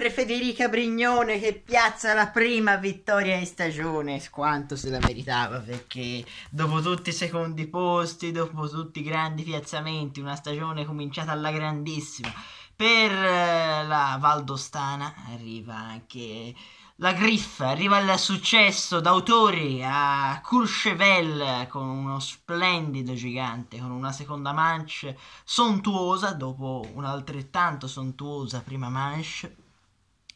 sempre Federica Brignone che piazza la prima vittoria in stagione, quanto se la meritava perché dopo tutti i secondi posti, dopo tutti i grandi piazzamenti, una stagione cominciata alla grandissima. Per eh, la Valdostana arriva anche la griffa, arriva il successo d'autore a Courchevel con uno splendido gigante, con una seconda manche sontuosa dopo un'altrettanto sontuosa prima manche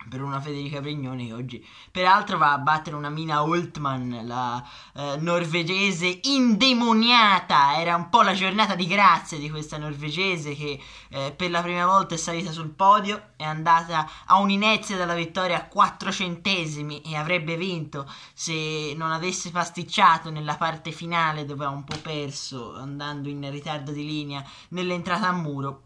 per una Federica Brignoni che oggi peraltro va a battere una Mina Holtman, la eh, norvegese indemoniata, era un po' la giornata di grazia di questa norvegese che eh, per la prima volta è salita sul podio, è andata a un'inezia dalla vittoria a 4 centesimi e avrebbe vinto se non avesse pasticciato nella parte finale dove ha un po' perso andando in ritardo di linea nell'entrata a muro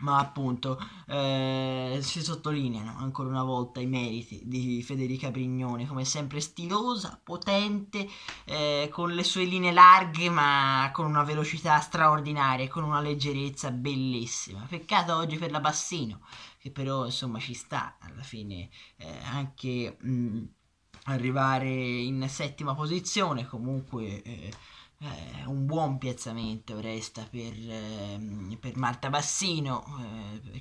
ma appunto eh, si sottolineano ancora una volta i meriti di Federica Brignone come sempre stilosa, potente, eh, con le sue linee larghe ma con una velocità straordinaria e con una leggerezza bellissima. Peccato oggi per la Bassino che però insomma ci sta alla fine eh, anche mh, mm, arrivare in settima posizione comunque eh, eh, un buon piazzamento resta per, ehm, eh, per Marta Bassino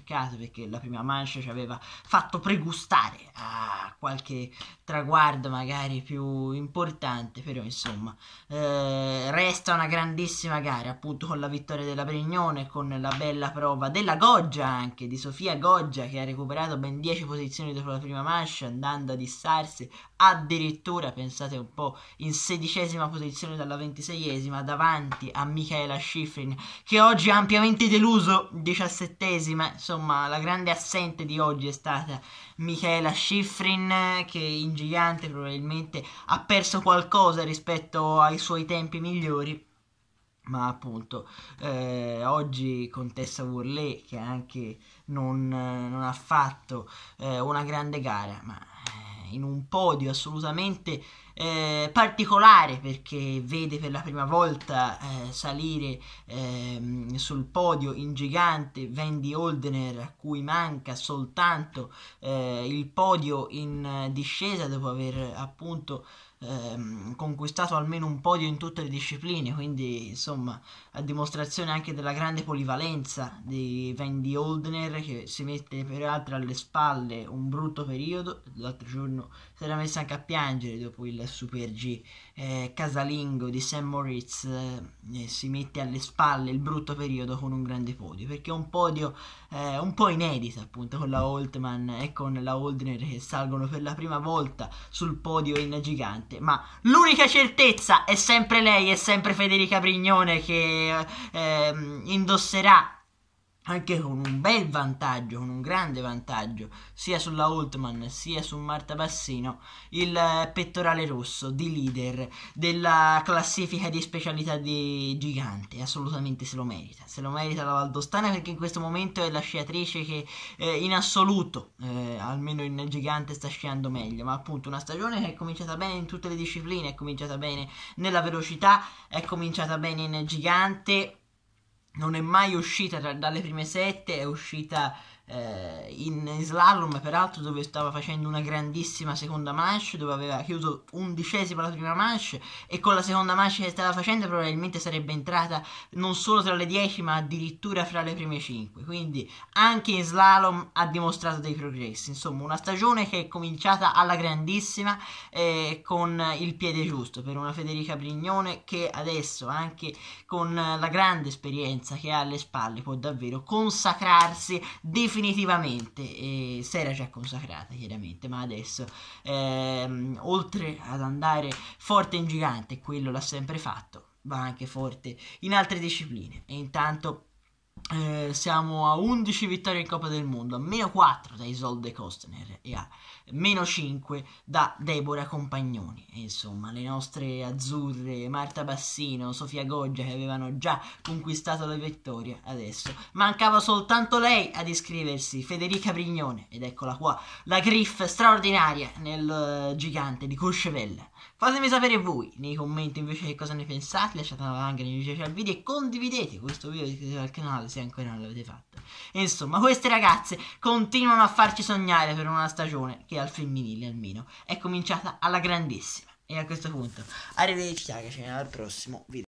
mercato perché la prima mancia ci aveva fatto pregustare a qualche traguardo magari più importante, però insomma eh, resta una grandissima gara appunto con la vittoria della Brignone, con la bella prova della Goggia anche, di Sofia Goggia che ha recuperato ben 10 posizioni dopo la prima mancia andando a dissarsi addirittura, pensate un po', in sedicesima posizione dalla ventiseiesima davanti a Michaela Schifrin che oggi ha ampiamente deluso, diciassettesima, insomma insomma la grande assente di oggi è stata Michela Schifrin che in gigante probabilmente ha perso qualcosa rispetto ai suoi tempi migliori ma appunto eh, oggi con Tessa Bourlet che anche non, non ha fatto eh, una grande gara ma eh, in un podio assolutamente eh, particolare perché vede per la prima volta eh, salire eh, sul podio in gigante Wendy Holdener a cui manca soltanto eh, il podio in discesa dopo aver appunto Ehm, conquistato almeno un podio in tutte le discipline, quindi insomma a dimostrazione anche della grande polivalenza di Wendy Oldner che si mette peraltro alle spalle un brutto periodo, l'altro giorno si era messa anche a piangere dopo il Super G. Eh, casalingo di St. Moritz eh, eh, si mette alle spalle il brutto periodo con un grande podio, perché è un podio eh, un po' inedito appunto con la Holtman e con la Oldner che salgono per la prima volta sul podio in gigante, ma l'unica certezza è sempre lei, è sempre Federica Brignone che eh, ehm, indosserà anche con un bel vantaggio, con un grande vantaggio, sia sulla Holtman sia su Marta Bassino, il eh, pettorale rosso di leader della classifica di specialità di gigante, assolutamente se lo merita, se lo merita la Valdostana perché in questo momento è la sciatrice che eh, in assoluto, eh, almeno in gigante, sta sciando meglio, ma appunto una stagione che è cominciata bene in tutte le discipline, è cominciata bene nella velocità, è cominciata bene in gigante non è mai uscita tra, dalle prime sette, è uscita eh, in slalom peraltro dove stava facendo una grandissima seconda manche dove aveva chiuso undicesima la prima manche e con la seconda manche che stava facendo probabilmente sarebbe entrata non solo tra le 10 ma addirittura fra le prime 5 quindi anche in slalom ha dimostrato dei progressi insomma una stagione che è cominciata alla grandissima eh, con il piede giusto per una Federica Brignone che adesso anche con la grande esperienza che ha alle spalle può davvero consacrarsi di definitivamente si era già consacrata chiaramente ma adesso ehm, oltre ad andare forte in gigante quello l'ha sempre fatto va anche forte in altre discipline e intanto eh, siamo a 11 vittorie in Coppa del Mondo, a meno 4 da Isolde Kostner e a meno 5 da Deborah Compagnoni. E insomma, le nostre azzurre, Marta Bassino, Sofia Goggia che avevano già conquistato la vittoria, adesso mancava soltanto lei ad iscriversi, Federica Brignone, ed eccola qua, la griff straordinaria nel uh, gigante di Courchevel. Fatemi sapere voi nei commenti invece che cosa ne pensate, lasciate anche un like al video e condividete questo video iscrivetevi al canale se ancora non l'avete fatto. insomma, queste ragazze continuano a farci sognare per una stagione che al femminile almeno è cominciata alla grandissima. E a questo punto, arrivederci ragazzi, al prossimo video.